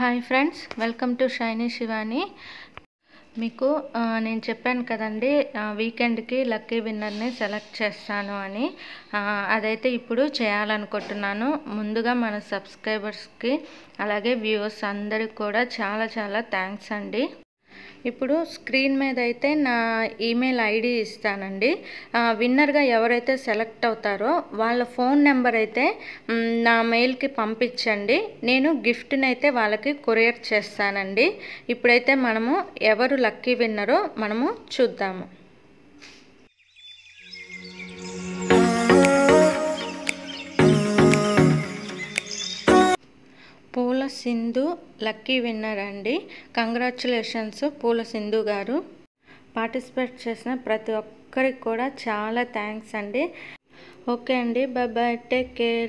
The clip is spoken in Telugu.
hi friends welcome to Shiny Shivani మీకు నేను చెప్పాను కదండి వీకెండ్కి లక్కీ విన్నర్ని సెలెక్ట్ చేస్తాను అని అదైతే ఇప్పుడు చేయాలనుకుంటున్నాను ముందుగా మన సబ్స్క్రైబర్స్కి అలాగే వ్యూవర్స్ అందరికి కూడా చాలా చాలా థ్యాంక్స్ అండి ఇప్పుడు స్క్రీన్ మీద అయితే నా ఈమెయిల్ ఐడి ఇస్తానండి విన్నర్గా ఎవరైతే సెలెక్ట్ అవుతారో వాళ్ళ ఫోన్ నెంబర్ అయితే నా మెయిల్కి పంపించండి నేను గిఫ్ట్ని అయితే వాళ్ళకి కొరియర్ చేస్తానండి ఇప్పుడైతే మనము ఎవరు లక్కీ విన్నరో మనము చూద్దాము పూల సింధు లక్కీ విన్నర్ అండి కంగ్రాచులేషన్స్ పూల సింధు గారు పార్టిసిపేట్ చేసిన ప్రతి ఒక్కరికి కూడా చాలా థ్యాంక్స్ అండి ఓకే అండి బాయ్ టేక్ కేర్